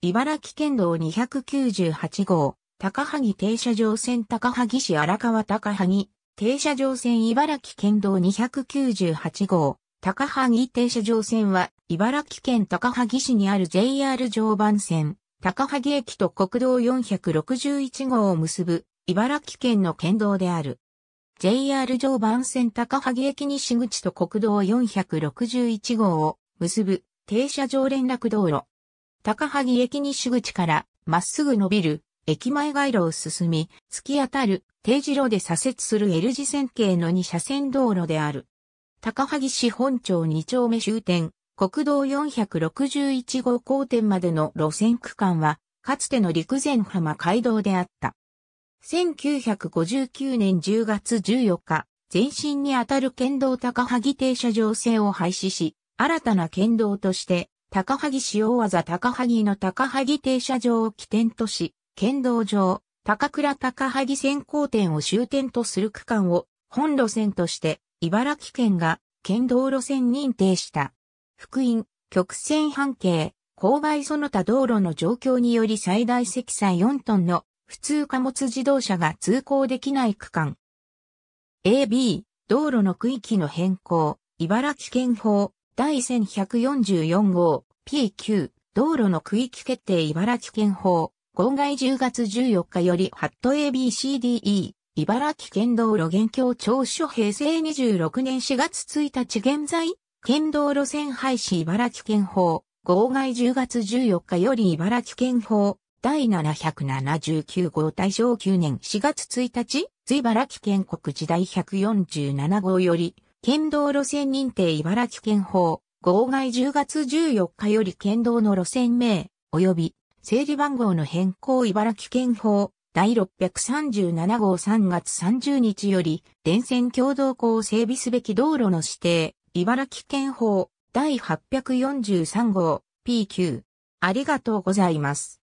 茨城県道298号、高萩停車場線高萩市荒川高萩、停車場線茨城県道298号、高萩停車場線は、茨城県高萩市にある JR 常磐線、高萩駅と国道461号を結ぶ、茨城県の県道である。JR 常磐線高萩駅西口と国道461号を結ぶ停車場連絡道路。高萩駅西口からまっすぐ伸びる駅前街路を進み、突き当たる定時路で左折する L 字線形の2車線道路である。高萩市本町2丁目終点、国道461号交点までの路線区間は、かつての陸前浜街道であった。1959年10月14日、前身にあたる県道高萩停車場線を廃止し、新たな県道として高萩大技高萩の高萩停車場を起点とし、県道上、高倉高萩線交点を終点とする区間を本路線として茨城県が県道路線認定した。福音、曲線半径、勾配その他道路の状況により最大積載4トンの普通貨物自動車が通行できない区間。AB、道路の区域の変更、茨城県法、第1144号 P9 道路の区域決定茨城県法号外10月14日よりハット ABCDE 茨城県道路現況調書平成26年4月1日現在県道路線廃止茨城県法号外10月14日より茨城県法第779号大正9年4月1日、茨城県国時代147号より、県道路線認定茨城県法、号外10月14日より県道の路線名、及び整理番号の変更茨城県法、第637号3月30日より、電線共同校を整備すべき道路の指定、茨城県法、第843号、PQ。ありがとうございます。